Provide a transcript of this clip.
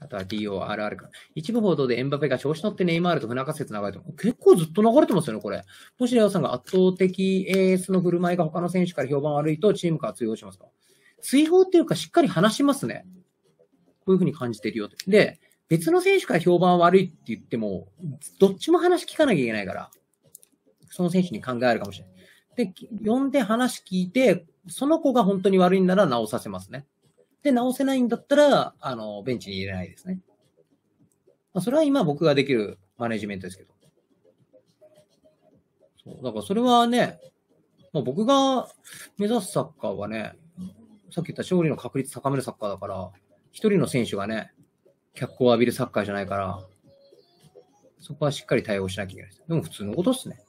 あとは DORR か。一部報道でエンバペが調子乗ってネイマールと不仲説流れても、結構ずっと流れてますよね、これ。もしレオさんが圧倒的エースの振る舞いが他の選手から評判悪いとチームから追放しますか追放っていうかしっかり話しますね。こういうふうに感じてるよって。で、別の選手から評判悪いって言っても、どっちも話聞かなきゃいけないから、その選手に考えるかもしれない。で、呼んで話聞いて、その子が本当に悪いんなら直させますね。で、直せないんだったら、あの、ベンチに入れないですね。まあ、それは今僕ができるマネジメントですけど。そう。だからそれはね、まあ、僕が目指すサッカーはね、さっき言った勝利の確率高めるサッカーだから、一人の選手がね、脚光を浴びるサッカーじゃないから、そこはしっかり対応しなきゃいけないです。でも普通のことっすね。